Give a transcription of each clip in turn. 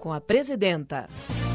com a presidenta.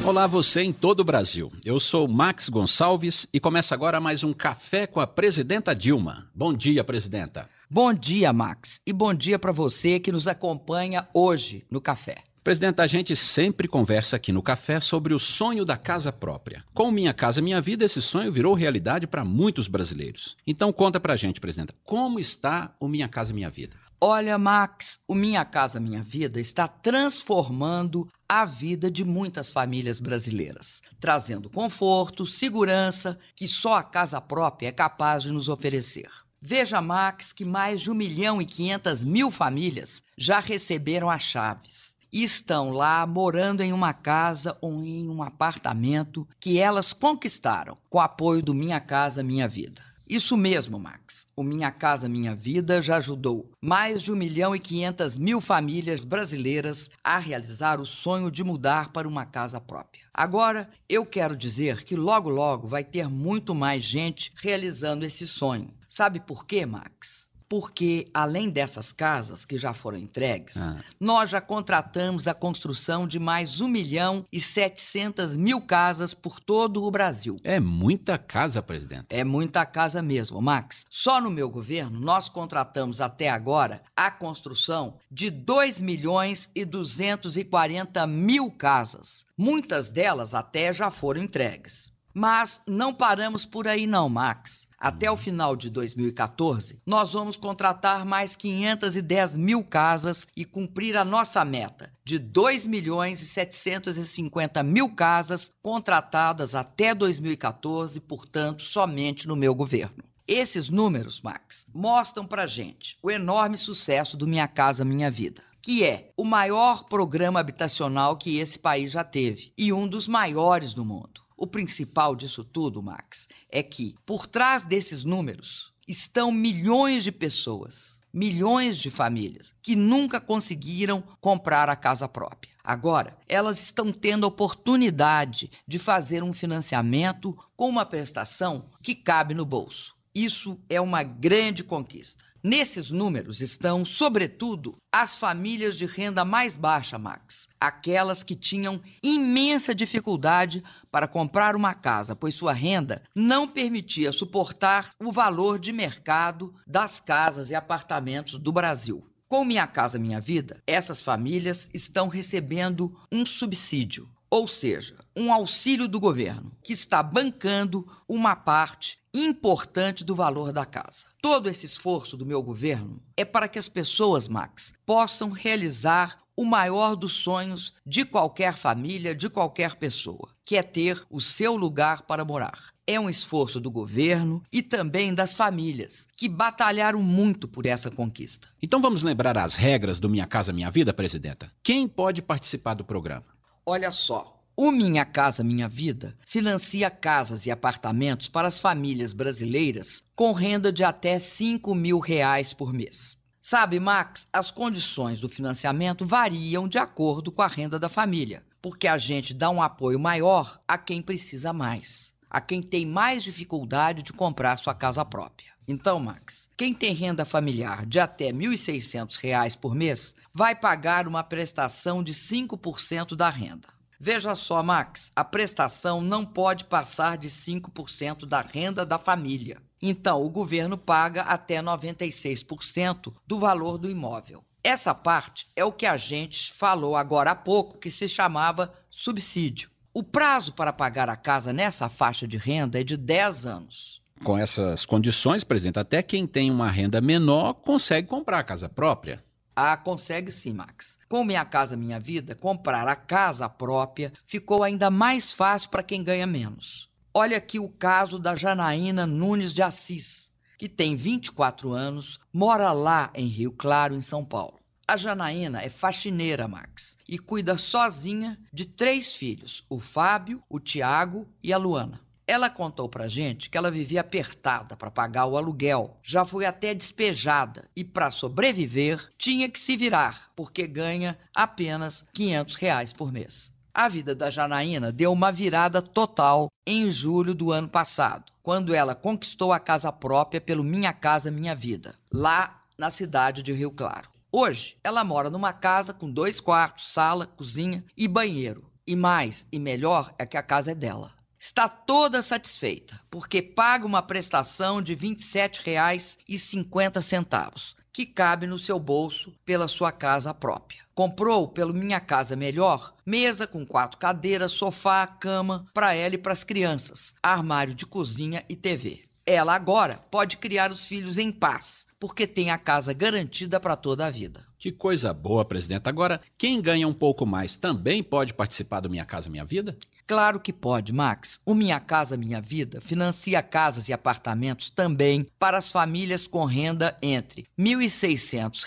Olá, você em todo o Brasil. Eu sou Max Gonçalves e começa agora mais um Café com a Presidenta Dilma. Bom dia, Presidenta. Bom dia, Max, e bom dia para você que nos acompanha hoje no Café. Presidenta, a gente sempre conversa aqui no café sobre o sonho da casa própria. Com Minha Casa Minha Vida, esse sonho virou realidade para muitos brasileiros. Então conta pra gente, presidenta, como está o Minha Casa Minha Vida? Olha, Max, o Minha Casa Minha Vida está transformando a vida de muitas famílias brasileiras, trazendo conforto, segurança que só a casa própria é capaz de nos oferecer. Veja, Max, que mais de 1 milhão e 500 mil famílias já receberam as chaves e estão lá morando em uma casa ou em um apartamento que elas conquistaram com o apoio do Minha Casa Minha Vida. Isso mesmo, Max. O Minha Casa Minha Vida já ajudou mais de 1 milhão e 500 mil famílias brasileiras a realizar o sonho de mudar para uma casa própria. Agora, eu quero dizer que logo logo vai ter muito mais gente realizando esse sonho. Sabe por quê, Max? porque além dessas casas que já foram entregues, ah. nós já contratamos a construção de mais 1 milhão e 700 mil casas por todo o Brasil. É muita casa, presidente. É muita casa mesmo, Max. Só no meu governo, nós contratamos até agora a construção de 2 milhões e 240 mil casas. Muitas delas até já foram entregues. Mas não paramos por aí, não, Max. Até o final de 2014, nós vamos contratar mais 510 mil casas e cumprir a nossa meta de 2 milhões e 750 mil casas contratadas até 2014, portanto, somente no meu governo. Esses números, Max, mostram para gente o enorme sucesso do Minha Casa Minha Vida, que é o maior programa habitacional que esse país já teve e um dos maiores do mundo. O principal disso tudo, Max, é que por trás desses números estão milhões de pessoas, milhões de famílias que nunca conseguiram comprar a casa própria. Agora, elas estão tendo a oportunidade de fazer um financiamento com uma prestação que cabe no bolso. Isso é uma grande conquista. Nesses números estão, sobretudo, as famílias de renda mais baixa, Max, aquelas que tinham imensa dificuldade para comprar uma casa, pois sua renda não permitia suportar o valor de mercado das casas e apartamentos do Brasil. Com Minha Casa Minha Vida, essas famílias estão recebendo um subsídio, ou seja, um auxílio do governo, que está bancando uma parte importante do valor da casa. Todo esse esforço do meu governo é para que as pessoas, Max, possam realizar o maior dos sonhos de qualquer família, de qualquer pessoa, que é ter o seu lugar para morar. É um esforço do governo e também das famílias, que batalharam muito por essa conquista. Então vamos lembrar as regras do Minha Casa Minha Vida, presidenta? Quem pode participar do programa? Olha só, o Minha Casa Minha Vida financia casas e apartamentos para as famílias brasileiras com renda de até 5 mil reais por mês. Sabe, Max, as condições do financiamento variam de acordo com a renda da família, porque a gente dá um apoio maior a quem precisa mais, a quem tem mais dificuldade de comprar sua casa própria. Então, Max, quem tem renda familiar de até R$ 1.600 por mês vai pagar uma prestação de 5% da renda. Veja só, Max, a prestação não pode passar de 5% da renda da família. Então, o governo paga até 96% do valor do imóvel. Essa parte é o que a gente falou agora há pouco, que se chamava subsídio. O prazo para pagar a casa nessa faixa de renda é de 10 anos. Com essas condições, presidente, até quem tem uma renda menor consegue comprar a casa própria. Ah, consegue sim, Max. Com Minha Casa Minha Vida, comprar a casa própria ficou ainda mais fácil para quem ganha menos. Olha aqui o caso da Janaína Nunes de Assis, que tem 24 anos, mora lá em Rio Claro, em São Paulo. A Janaína é faxineira, Max, e cuida sozinha de três filhos: o Fábio, o Tiago e a Luana. Ela contou pra gente que ela vivia apertada para pagar o aluguel, já foi até despejada e para sobreviver tinha que se virar, porque ganha apenas 500 reais por mês. A vida da Janaína deu uma virada total em julho do ano passado, quando ela conquistou a casa própria pelo Minha Casa Minha Vida, lá na cidade de Rio Claro. Hoje, ela mora numa casa com dois quartos, sala, cozinha e banheiro. E mais e melhor é que a casa é dela. Está toda satisfeita, porque paga uma prestação de R$ 27,50, que cabe no seu bolso pela sua casa própria. Comprou, pelo Minha Casa Melhor, mesa com quatro cadeiras, sofá, cama para ela e para as crianças, armário de cozinha e TV. Ela agora pode criar os filhos em paz, porque tem a casa garantida para toda a vida. Que coisa boa, presidenta. Agora, quem ganha um pouco mais também pode participar do Minha Casa Minha Vida? Claro que pode, Max. O Minha Casa Minha Vida financia casas e apartamentos também para as famílias com renda entre R$ 1.600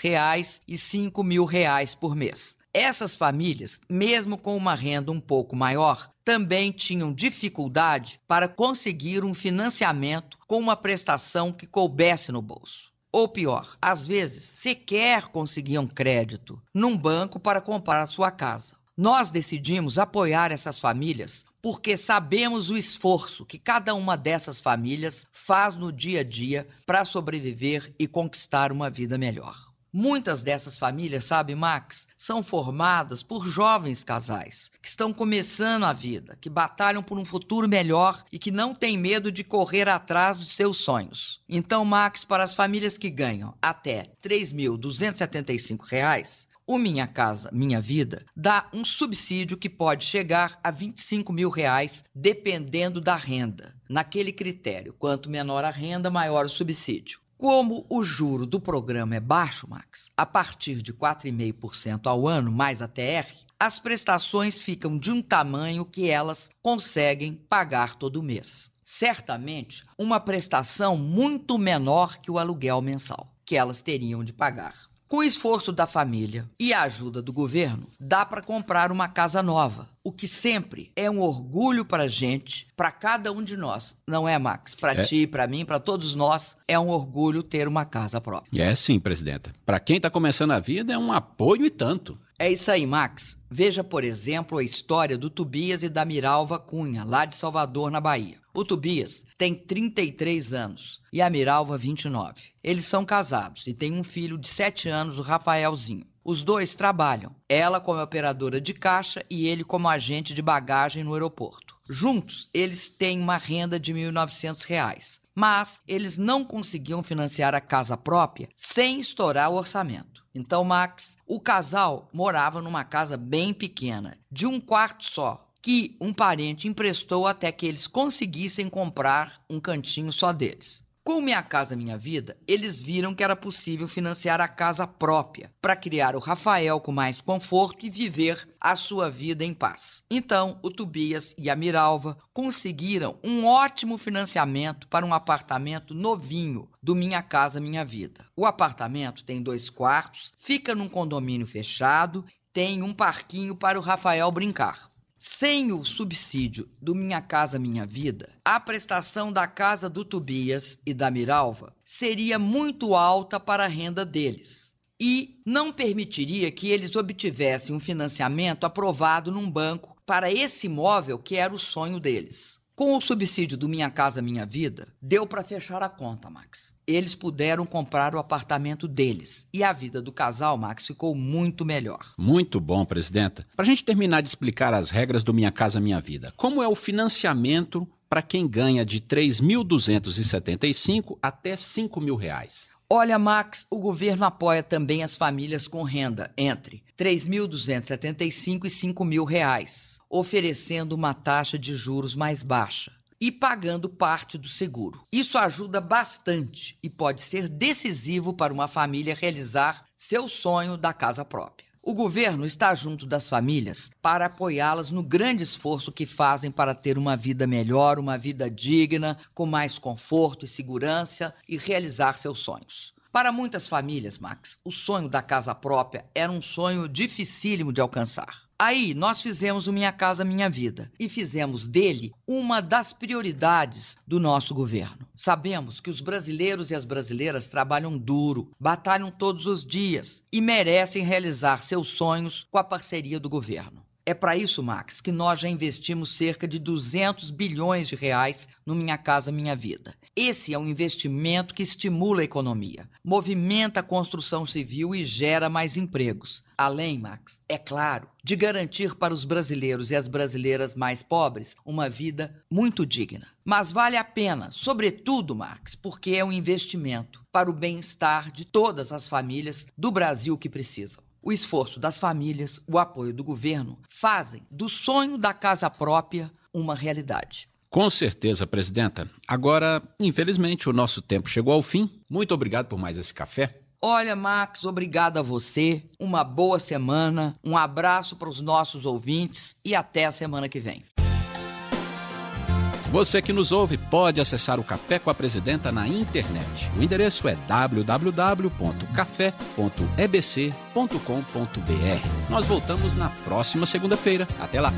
e R$ 5.000 por mês. Essas famílias, mesmo com uma renda um pouco maior, também tinham dificuldade para conseguir um financiamento com uma prestação que coubesse no bolso. Ou pior, às vezes sequer conseguiam crédito num banco para comprar a sua casa. Nós decidimos apoiar essas famílias porque sabemos o esforço que cada uma dessas famílias faz no dia a dia para sobreviver e conquistar uma vida melhor. Muitas dessas famílias, sabe, Max, são formadas por jovens casais que estão começando a vida, que batalham por um futuro melhor e que não têm medo de correr atrás dos seus sonhos. Então, Max, para as famílias que ganham até R$ 3.275, o Minha Casa Minha Vida dá um subsídio que pode chegar a 25 mil reais, dependendo da renda. Naquele critério, quanto menor a renda, maior o subsídio. Como o juro do programa é baixo, Max, a partir de 4,5% ao ano mais a TR, as prestações ficam de um tamanho que elas conseguem pagar todo mês. Certamente, uma prestação muito menor que o aluguel mensal que elas teriam de pagar. Com o esforço da família e a ajuda do governo, dá para comprar uma casa nova, o que sempre é um orgulho para a gente, para cada um de nós. Não é, Max? Para é. ti, para mim, para todos nós, é um orgulho ter uma casa própria. É sim, presidenta. Para quem está começando a vida, é um apoio e tanto. É isso aí, Max. Veja, por exemplo, a história do Tobias e da Miralva Cunha, lá de Salvador, na Bahia. O Tobias tem 33 anos e a Miralva 29. Eles são casados e têm um filho de 7 anos, o Rafaelzinho. Os dois trabalham, ela como operadora de caixa e ele como agente de bagagem no aeroporto. Juntos, eles têm uma renda de R$ 1.900, reais, mas eles não conseguiam financiar a casa própria sem estourar o orçamento. Então, Max, o casal morava numa casa bem pequena, de um quarto só, que um parente emprestou até que eles conseguissem comprar um cantinho só deles. Com Minha Casa Minha Vida, eles viram que era possível financiar a casa própria para criar o Rafael com mais conforto e viver a sua vida em paz. Então, o Tobias e a Miralva conseguiram um ótimo financiamento para um apartamento novinho do Minha Casa Minha Vida. O apartamento tem dois quartos, fica num condomínio fechado, tem um parquinho para o Rafael brincar. Sem o subsídio do Minha Casa Minha Vida, a prestação da casa do Tobias e da Miralva seria muito alta para a renda deles e não permitiria que eles obtivessem um financiamento aprovado num banco para esse imóvel que era o sonho deles. Com o subsídio do Minha Casa Minha Vida, deu para fechar a conta, Max. Eles puderam comprar o apartamento deles e a vida do casal, Max, ficou muito melhor. Muito bom, presidenta. Para a gente terminar de explicar as regras do Minha Casa Minha Vida, como é o financiamento para quem ganha de 3.275 até R$ 5.000? reais. Olha, Max, o governo apoia também as famílias com renda entre R$ 3.275 e R$ reais, oferecendo uma taxa de juros mais baixa e pagando parte do seguro. Isso ajuda bastante e pode ser decisivo para uma família realizar seu sonho da casa própria. O governo está junto das famílias para apoiá-las no grande esforço que fazem para ter uma vida melhor, uma vida digna, com mais conforto e segurança e realizar seus sonhos. Para muitas famílias, Max, o sonho da casa própria era um sonho dificílimo de alcançar. Aí nós fizemos o Minha Casa Minha Vida e fizemos dele uma das prioridades do nosso governo. Sabemos que os brasileiros e as brasileiras trabalham duro, batalham todos os dias e merecem realizar seus sonhos com a parceria do governo. É para isso, Max, que nós já investimos cerca de 200 bilhões de reais no Minha Casa Minha Vida. Esse é um investimento que estimula a economia, movimenta a construção civil e gera mais empregos. Além, Max, é claro, de garantir para os brasileiros e as brasileiras mais pobres uma vida muito digna. Mas vale a pena, sobretudo, Max, porque é um investimento para o bem-estar de todas as famílias do Brasil que precisam. O esforço das famílias, o apoio do governo, fazem do sonho da casa própria uma realidade. Com certeza, presidenta. Agora, infelizmente, o nosso tempo chegou ao fim. Muito obrigado por mais esse café. Olha, Max, obrigado a você. Uma boa semana, um abraço para os nossos ouvintes e até a semana que vem. Você que nos ouve pode acessar o Café com a Presidenta na internet. O endereço é www.café.ebc.com.br. Nós voltamos na próxima segunda-feira. Até lá!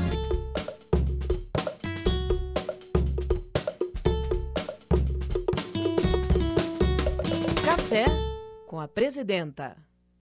Café com a Presidenta.